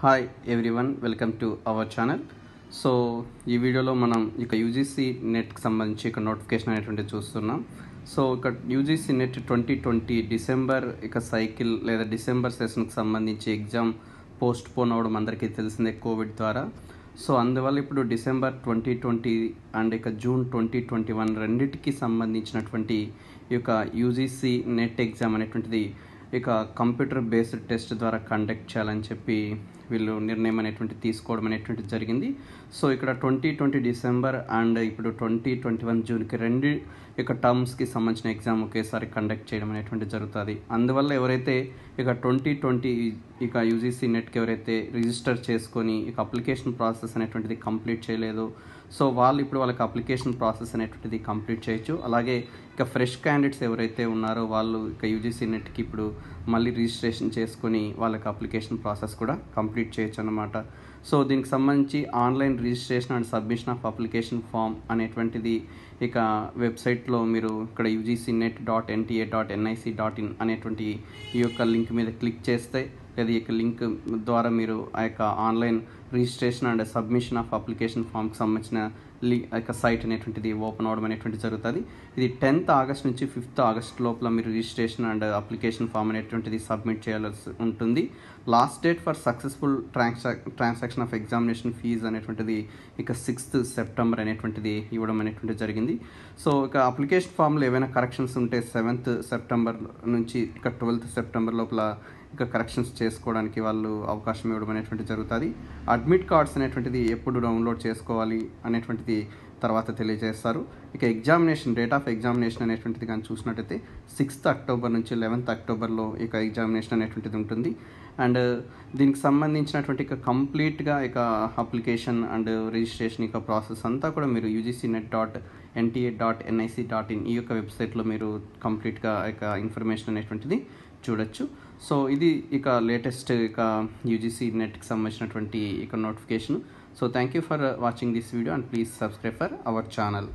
hi everyone welcome to our channel so ఈ వీడియోలో మనం ఇక యూజీసీ నెట్కి సంబంధించి ఇక నోటిఫికేషన్ అనేటువంటి చూస్తున్నాం సో ఇక UGC NET twenty twenty December ఇక సైకిల్ లేదా డిసెంబర్ సెషన్కి సంబంధించి ఎగ్జామ్ పోస్ట్ పోన్ అవడం అందరికీ తెలిసిందే కోవిడ్ ద్వారా సో అందువల్ల ఇప్పుడు డిసెంబర్ ట్వంటీ ట్వంటీ అండ్ ఇక జూన్ ట్వంటీ ట్వంటీ వన్ రెండింటికి సంబంధించినటువంటి ఈ యొక్క యూజీసీ నెట్ ఎగ్జామ్ అనేటువంటిది ఇక కంప్యూటర్ బేస్డ్ టెస్ట్ ద్వారా కండక్ట్ చేయాలని చెప్పి వీళ్ళు నిర్ణయం అనేటువంటి తీసుకోవడం అనేటువంటి జరిగింది సో ఇక్కడ ట్వంటీ ట్వంటీ డిసెంబర్ అండ్ ఇప్పుడు ట్వంటీ ట్వంటీ వన్ జూన్కి రెండు ఇక టర్మ్స్కి సంబంధించిన ఎగ్జామ్ ఒకేసారి కండక్ట్ చేయడం అనేటువంటి జరుగుతుంది అందువల్ల ఎవరైతే ఇక ట్వంటీ ట్వంటీ ఇక యూజీసీ నెట్కి ఎవరైతే రిజిస్టర్ చేసుకొని ఇక అప్లికేషన్ ప్రాసెస్ అనేటువంటిది కంప్లీట్ చేయలేదు సో వాళ్ళు ఇప్పుడు వాళ్ళకి అప్లికేషన్ ప్రాసెస్ అనేటువంటిది కంప్లీట్ చేయొచ్చు అలాగే ఇక ఫ్రెష్ క్యాండిడేట్స్ ఎవరైతే ఉన్నారో వాళ్ళు ఇక యూజీసీ నెట్కి ఇప్పుడు మళ్ళీ రిజిస్ట్రేషన్ చేసుకొని వాళ్ళకి అప్లికేషన్ ప్రాసెస్ కూడా కంప్లీట్ చేయొచ్చు అనమాట సో దీనికి సంబంధించి online registration and submission of application form అనేటువంటిది ఇక వెబ్సైట్లో మీరు ఇక్కడ UGC NET dot NTA dot NIC dot in అనేటువంటి ఈ యొక్క లింక్ మీద క్లిక్ చేస్తే లేదా ఈ యొక్క లింక్ ద్వారా మీరు ఆ యొక్క online registration and submission of application ఫామ్కి సంబంధించిన లీ యొక్క సైట్ అనేటువంటిది ఓపెన్ అవ్వడం అనేటువంటి జరుగుతుంది ఇది టెన్త్ ఆగస్ట్ నుంచి ఫిఫ్త్ ఆగస్ట్ లోపల మీరు రిజిస్ట్రేషన్ అండ్ అప్లికేషన్ ఫామ్ అనేటువంటిది సబ్మిట్ చేయాల్సి ఉంటుంది లాస్ట్ డేట్ ఫర్ సక్సెస్ఫుల్ ట్రాన్సా ట్రాన్సాక్షన్ ఆఫ్ ఎగ్జామినేషన్ ఫీజ్ అనేటువంటిది ఇక సిక్స్త్ సెప్టెంబర్ అనేటువంటిది ఇవ్వడం అనేటువంటిది జరిగింది సో ఇక అప్లికేషన్ ఫామ్లో ఏవైనా కరెక్షన్స్ ఉంటే సెవెంత్ సెప్టెంబర్ నుంచి ఇక ట్వెల్త్ సెప్టెంబర్ లోపల ఇక కరెక్షన్స్ చేసుకోవడానికి వాళ్ళు అవకాశం ఇవ్వడం అనేటువంటి జరుగుతుంది ఆ అడ్మిట్ కార్డ్స్ అనేటువంటిది ఎప్పుడు డౌన్లోడ్ చేసుకోవాలి అనేటువంటిది తర్వాత తెలియజేస్తారు ఇక ఎగ్జామినేషన్ డేట్ ఆఫ్ ఎగ్జామినేషన్ అనేటువంటిది కానీ చూసినట్టయితే సిక్స్త్ అక్టోబర్ నుంచి లెవెన్త్ అక్టోబర్లో ఇక ఎగ్జామినేషన్ అనేటువంటిది ఉంటుంది అండ్ దీనికి సంబంధించినటువంటి ఇక కంప్లీట్గా ఇక అప్లికేషన్ అండ్ రిజిస్ట్రేషన్ ఇక ప్రాసెస్ అంతా కూడా మీరు UGC NET dot NTA dot NIC dot in ఈ యొక్క వెబ్సైట్లో మీరు కంప్లీట్గా ఇక ఇన్ఫర్మేషన్ అనేటువంటిది చూడొచ్చు సో ఇది ఇక లేటెస్ట్ ఇక యూజీసీ నెట్కి సంబంధించినటువంటి ఇక notification so thank you for watching this video and please subscribe for our channel